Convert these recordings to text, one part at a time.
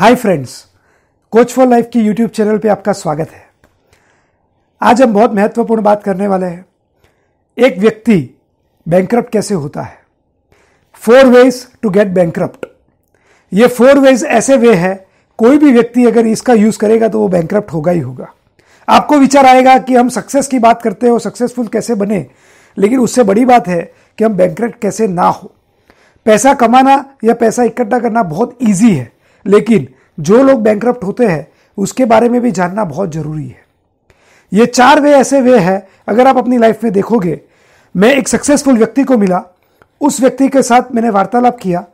hi friends coach for life की YouTube channel पे आपका स्वागत है आज हम बहुत महत्वपूर्ण बात करने वाले हैं एक व्यक्ति बैंक्रप्ट कैसे होता है four ways to get bankrupt ये फोर वेज ऐसे वे है कोई भी व्यक्ति अगर इसका यूज़ करेगा तो वो बैंक्रप्ट होगा ही होगा आपको विचार आएगा कि हम सक्सेस की बात करते हो सक्सेसफुल कैसे बने लेकिन उससे बड़ी बात है कि हम बैंक्रप्ट कैसे ना हो पैसा कमाना या पैसा इकट्ठा करना बहुत ईजी है लेकिन जो लोग बैंक होते हैं उसके बारे में भी जानना बहुत ज़रूरी है ये चार वे ऐसे वे हैं अगर आप अपनी लाइफ में देखोगे मैं एक सक्सेसफुल व्यक्ति को मिला उस व्यक्ति के साथ मैंने वार्तालाप किया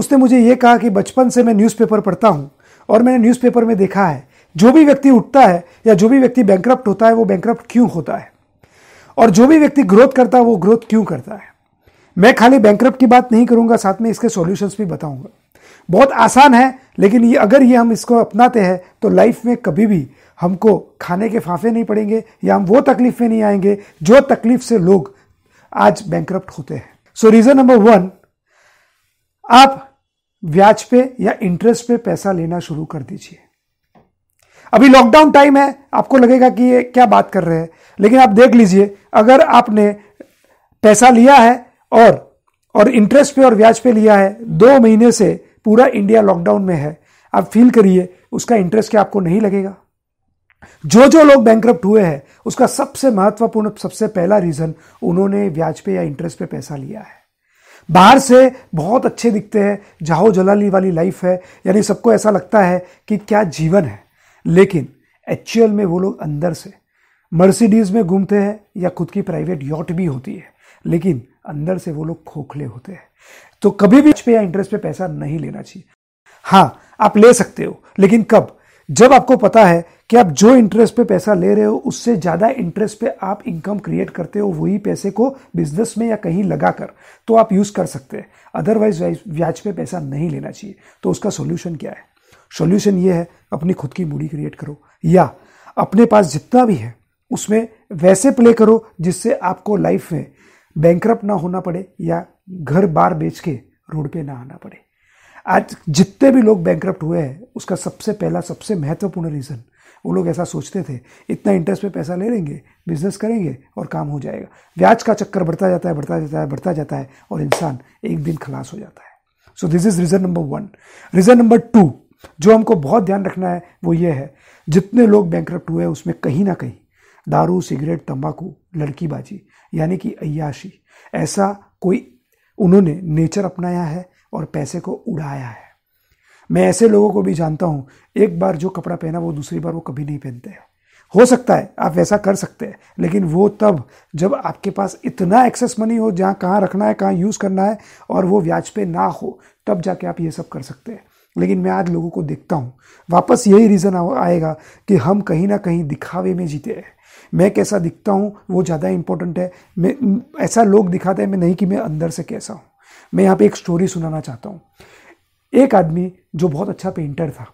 उसने मुझे ये कहा कि बचपन से मैं न्यूज़पेपर पढ़ता हूँ और मैंने न्यूज़पेपर में देखा है जो भी व्यक्ति उठता है या जो भी व्यक्ति बैंक होता है वो बैंक क्यों होता है और जो भी व्यक्ति ग्रोथ करता है वो ग्रोथ क्यों करता है मैं खाली बैंक की बात नहीं करूंगा साथ में इसके सॉल्यूशंस भी बताऊंगा बहुत आसान है लेकिन ये अगर ये हम इसको अपनाते हैं तो लाइफ में कभी भी हमको खाने के फाफे नहीं पड़ेंगे या हम वो तकलीफ में नहीं आएंगे जो तकलीफ से लोग आज बैंक होते हैं सो रीज़न नंबर वन आप ब्याज पे या इंटरेस्ट पे पैसा लेना शुरू कर दीजिए अभी लॉकडाउन टाइम है आपको लगेगा कि ये क्या बात कर रहे हैं लेकिन आप देख लीजिए अगर आपने पैसा लिया है और और इंटरेस्ट पे और ब्याज पे लिया है दो महीने से पूरा इंडिया लॉकडाउन में है आप फील करिए उसका इंटरेस्ट क्या आपको नहीं लगेगा जो जो लोग बैंक हुए हैं उसका सबसे महत्वपूर्ण सबसे पहला रीज़न उन्होंने ब्याज पे या इंटरेस्ट पे पैसा लिया है बाहर से बहुत अच्छे दिखते हैं जाओ जलाली वाली लाइफ है यानी सबको ऐसा लगता है कि क्या जीवन है लेकिन एक्चुअल में वो लोग अंदर से मर्सिडीज़ में घूमते हैं या खुद की प्राइवेट यॉट भी होती है लेकिन अंदर से वो लोग खोखले होते हैं तो कभी भी पे या इंटरेस्ट पे पैसा नहीं लेना चाहिए हाँ आप ले सकते हो लेकिन कब जब आपको पता है कि आप जो इंटरेस्ट पे पैसा ले रहे हो उससे ज़्यादा इंटरेस्ट पे आप इनकम क्रिएट करते हो वही पैसे को बिजनेस में या कहीं लगाकर तो आप यूज़ कर सकते हैं अदरवाइज ब्याज पे पैसा नहीं लेना चाहिए तो उसका सोल्यूशन क्या है सोल्यूशन ये है अपनी खुद की मूडी क्रिएट करो या अपने पास जितना भी है उसमें वैसे प्ले करो जिससे आपको लाइफ में बैंक्रप्ट ना होना पड़े या घर बार बेच के रोड पे ना आना पड़े आज जितने भी लोग बैंक्रप्ट हुए हैं उसका सबसे पहला सबसे महत्वपूर्ण रीज़न वो लोग ऐसा सोचते थे इतना इंटरेस्ट पे पैसा ले लेंगे बिजनेस करेंगे और काम हो जाएगा ब्याज का चक्कर बढ़ता जाता है बढ़ता जाता है बढ़ता जाता है और इंसान एक दिन खलास हो जाता है so this is reason number one reason number two जो हमको बहुत ध्यान रखना है वो ये है जितने लोग बैंक हुए हैं उसमें कहीं ना कहीं दारू सिगरेट तंबाकू लड़कीबाजी यानी कि अयाशी ऐसा कोई उन्होंने नेचर अपनाया है और पैसे को उड़ाया है मैं ऐसे लोगों को भी जानता हूँ एक बार जो कपड़ा पहना वो दूसरी बार वो कभी नहीं पहनते हैं हो सकता है आप वैसा कर सकते हैं लेकिन वो तब जब आपके पास इतना एक्सेस मनी हो जहाँ कहाँ रखना है कहाँ यूज़ करना है और वो व्याज पे ना हो तब जाके आप ये सब कर सकते हैं लेकिन मैं आज लोगों को देखता हूँ वापस यही रीज़न आएगा कि हम कहीं ना कहीं दिखावे में जीते हैं मैं कैसा दिखता हूँ वो ज़्यादा इंपॉर्टेंट है मैं ऐसा लोग दिखाते हैं मैं नहीं कि मैं अंदर से कैसा हूँ मैं यहाँ पे एक स्टोरी सुनाना चाहता हूँ एक आदमी जो बहुत अच्छा पेंटर था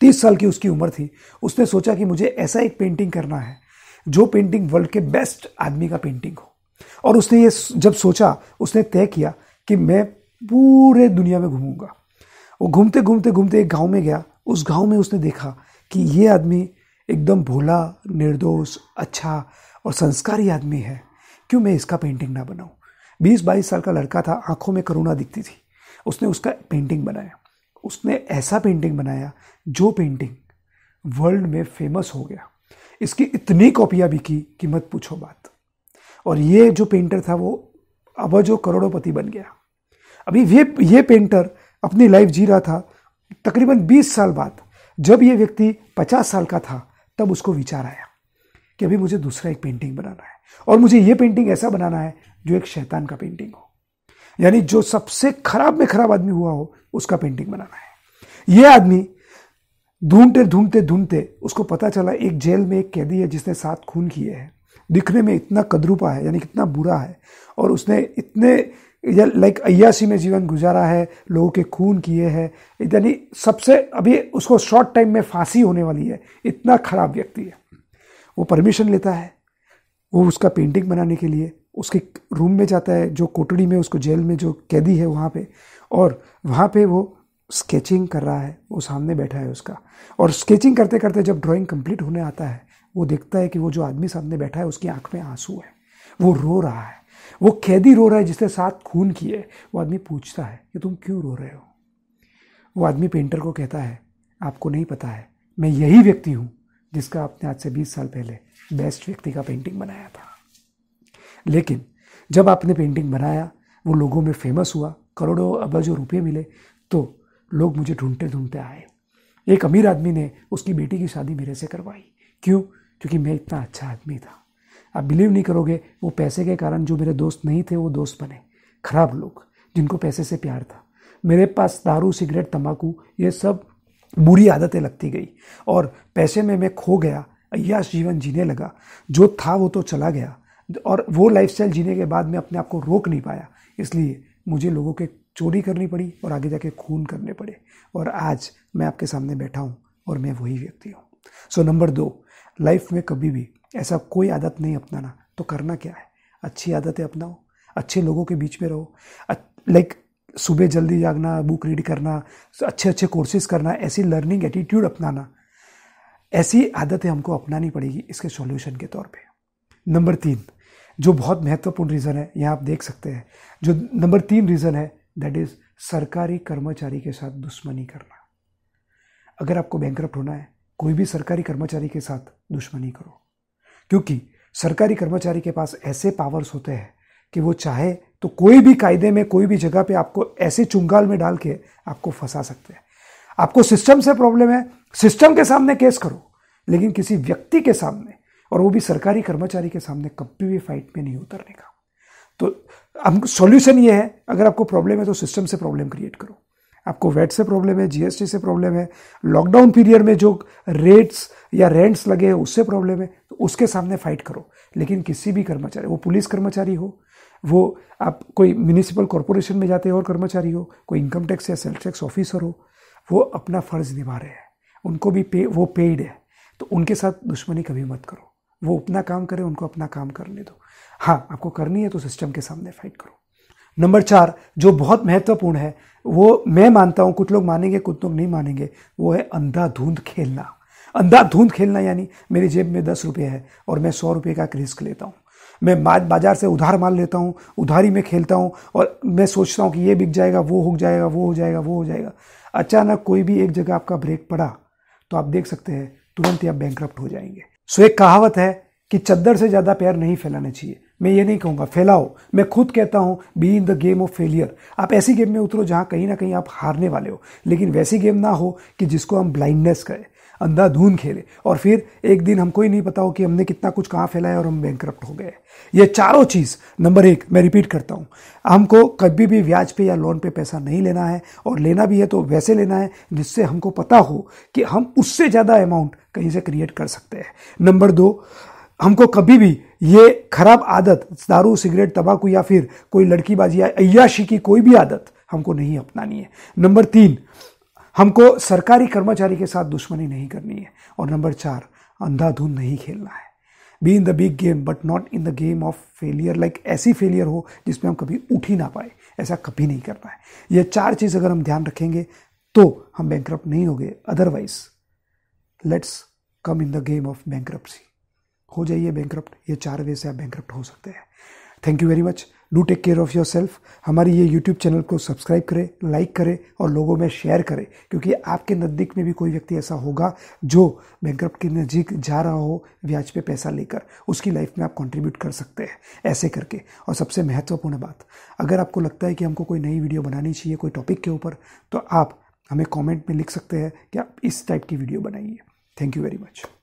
तीस साल की उसकी उम्र थी उसने सोचा कि मुझे ऐसा एक पेंटिंग करना है जो पेंटिंग वर्ल्ड के बेस्ट आदमी का पेंटिंग हो और उसने ये जब सोचा उसने तय किया कि मैं पूरे दुनिया में घूमूंगा वो घूमते घूमते घूमते एक गांव में गया उस गांव में उसने देखा कि ये आदमी एकदम भोला निर्दोष अच्छा और संस्कारी आदमी है क्यों मैं इसका पेंटिंग ना बनाऊँ बीस बाईस साल का लड़का था आंखों में करुणा दिखती थी उसने उसका पेंटिंग बनाया उसने ऐसा पेंटिंग बनाया जो पेंटिंग वर्ल्ड में फेमस हो गया इसकी इतनी कॉपियाँ बिकी कि मत पूछो बात और ये जो पेंटर था वो अब जो करोड़ोंपति बन गया अभी ये ये पेंटर अपनी लाइफ जी रहा था तकरीबन 20 साल बाद जब ये व्यक्ति 50 साल का था तब उसको विचार आया कि अभी मुझे दूसरा एक पेंटिंग बनाना है और मुझे ये पेंटिंग ऐसा बनाना है जो एक शैतान का पेंटिंग हो यानी जो सबसे खराब में खराब आदमी हुआ हो उसका पेंटिंग बनाना है ये आदमी ढूंढते ढूंढते ढूंढते उसको पता चला एक जेल में एक कैदी है जिसने सात खून किए हैं दिखने में इतना कदरूपा है यानी कितना बुरा है और उसने इतने इधर लाइक अयासी में जीवन गुजारा है लोगों के खून किए हैं यानी सबसे अभी उसको शॉर्ट टाइम में फांसी होने वाली है इतना खराब व्यक्ति है वो परमिशन लेता है वो उसका पेंटिंग बनाने के लिए उसके रूम में जाता है जो कोटड़ी में उसको जेल में जो कैदी है वहाँ पे और वहाँ पे वो स्केचिंग कर रहा है वो सामने बैठा है उसका और स्केचिंग करते करते जब ड्राइंग कंप्लीट होने आता है वो देखता है कि वो जो आदमी सामने बैठा है उसकी आंख में आंसू है वो रो रहा है वो कैदी रो रहा है जिसने साथ खून किए वो आदमी पूछता है कि तुम क्यों रो रहे हो वो आदमी पेंटर को कहता है आपको नहीं पता है मैं यही व्यक्ति हूँ जिसका आपने आज से बीस साल पहले बेस्ट व्यक्ति का पेंटिंग बनाया था लेकिन जब आपने पेंटिंग बनाया वो लोगों में फेमस हुआ करोड़ों अबजों रुपये मिले तो लोग मुझे ढूंढते ढूंढते आए एक अमीर आदमी ने उसकी बेटी की शादी मेरे से करवाई क्यों क्योंकि मैं इतना अच्छा आदमी था आप बिलीव नहीं करोगे वो पैसे के कारण जो मेरे दोस्त नहीं थे वो दोस्त बने खराब लोग जिनको पैसे से प्यार था मेरे पास दारू सिगरेट तंबाकू ये सब बुरी आदतें लगती गई और पैसे में मैं खो गया अयाश जीवन जीने लगा जो था वो तो चला गया और वो लाइफ जीने के बाद मैं अपने आप को रोक नहीं पाया इसलिए मुझे लोगों के चोरी करनी पड़ी और आगे जाके खून करने पड़े और आज मैं आपके सामने बैठा हूँ और मैं वही व्यक्ति हूँ सो नंबर दो लाइफ में कभी भी ऐसा कोई आदत नहीं अपनाना तो करना क्या है अच्छी आदतें अपनाओ अच्छे लोगों के बीच में रहो लाइक सुबह जल्दी जागना बुक रीड करना अच्छे अच्छे कोर्सेज करना ऐसी लर्निंग एटीट्यूड अपनाना ऐसी आदतें हमको अपनानी पड़ेगी इसके सॉल्यूशन के तौर पे नंबर तीन जो बहुत महत्वपूर्ण रीज़न है यहाँ आप देख सकते हैं जो नंबर तीन रीज़न है दैट इज़ सरकारी कर्मचारी के साथ दुश्मनी करना अगर आपको बैंक होना है कोई भी सरकारी कर्मचारी के साथ दुश्मनी करो क्योंकि सरकारी कर्मचारी के पास ऐसे पावर्स होते हैं कि वो चाहे तो कोई भी कायदे में कोई भी जगह पे आपको ऐसे चुंगाल में डाल के आपको फंसा सकते हैं आपको सिस्टम से प्रॉब्लम है सिस्टम के सामने केस करो लेकिन किसी व्यक्ति के सामने और वो भी सरकारी कर्मचारी के सामने कभी भी फाइट में नहीं उतरने का तो हम सॉल्यूशन ये है अगर आपको प्रॉब्लम है तो सिस्टम से प्रॉब्लम क्रिएट करो आपको वेट से प्रॉब्लम है जीएसटी से प्रॉब्लम है लॉकडाउन पीरियड में जो रेट्स या रेंट्स लगे हैं उससे प्रॉब्लम है तो उसके सामने फाइट करो लेकिन किसी भी कर्मचारी वो पुलिस कर्मचारी हो वो आप कोई म्यूनिसिपल कॉरपोरेशन में जाते हो और कर्मचारी हो कोई इनकम टैक्स या सेल्फ टैक्स ऑफिसर हो वो अपना फ़र्ज़ निभा रहे हैं उनको भी पे वो पेड है तो उनके साथ दुश्मनी कभी मत करो वो अपना काम करें उनको अपना काम करने दो हाँ आपको करनी है तो सिस्टम के सामने फाइट करो नंबर चार जो बहुत महत्वपूर्ण है वो मैं मानता हूँ कुछ लोग मानेंगे कुछ लोग नहीं मानेंगे वो है अंधाधुंध खेलना अंधाधुंध खेलना यानी मेरी जेब में दस रुपये है और मैं सौ रुपये का रिस्क लेता हूँ मैं बाजार से उधार माल लेता हूँ उधारी में खेलता हूँ और मैं सोचता हूँ कि ये बिक जाएगा वो हो जाएगा वो हो जाएगा वो हो जाएगा अचानक कोई भी एक जगह आपका ब्रेक पड़ा तो आप देख सकते हैं तुरंत ही आप बैंक हो जाएंगे सो एक कहावत है कि चद्दर से ज़्यादा पैर नहीं फैलाना चाहिए मैं ये नहीं कहूँगा फैलाओ मैं खुद कहता हूँ be in the game of failure आप ऐसी गेम में उतरो जहाँ कहीं ना कहीं आप हारने वाले हो लेकिन वैसी गेम ना हो कि जिसको हम ब्लाइंडनेस कहें अंधाधुन खेले और फिर एक दिन हमको ही नहीं पता हो कि हमने कितना कुछ कहाँ फैलाया और हम बैंक हो गए ये चारों चीज़ नंबर एक मैं रिपीट करता हूँ हमको कभी भी ब्याज पे या लोन पे पैसा नहीं लेना है और लेना भी है तो वैसे लेना है जिससे हमको पता हो कि हम उससे ज़्यादा अमाउंट कहीं से क्रिएट कर सकते हैं नंबर दो हमको कभी भी ये खराब आदत दारू सिगरेट तंबाकू या फिर कोई लड़कीबाजी या अयाशी की कोई भी आदत हमको नहीं अपनानी है नंबर तीन हमको सरकारी कर्मचारी के साथ दुश्मनी नहीं करनी है और नंबर चार अंधाधुंध नहीं खेलना है be in the big game but not in the game of failure like ऐसी फेलियर हो जिसमें हम कभी उठ ही ना पाए ऐसा कभी नहीं करना है ये चार चीज़ अगर हम ध्यान रखेंगे तो हम बैंक नहीं होंगे otherwise let's come in the game of bankruptcy हो जाइए बैंक्रप्ट ये चार वे से आप बैंक्रप्ट हो सकते हैं thank you very much do take care of yourself हमारी ये यूट्यूब चैनल को सब्सक्राइब करें लाइक करें और लोगों में शेयर करें क्योंकि आपके नज़दीक में भी कोई व्यक्ति ऐसा होगा जो बैंक्रप्ट के नज़दीक जा रहा हो ब्याज पे पैसा लेकर उसकी लाइफ में आप कंट्रीब्यूट कर सकते हैं ऐसे करके और सबसे महत्वपूर्ण बात अगर आपको लगता है कि हमको कोई नई वीडियो बनानी चाहिए कोई टॉपिक के ऊपर तो आप हमें कॉमेंट में लिख सकते हैं कि आप इस टाइप की वीडियो बनाइए थैंक यू वेरी मच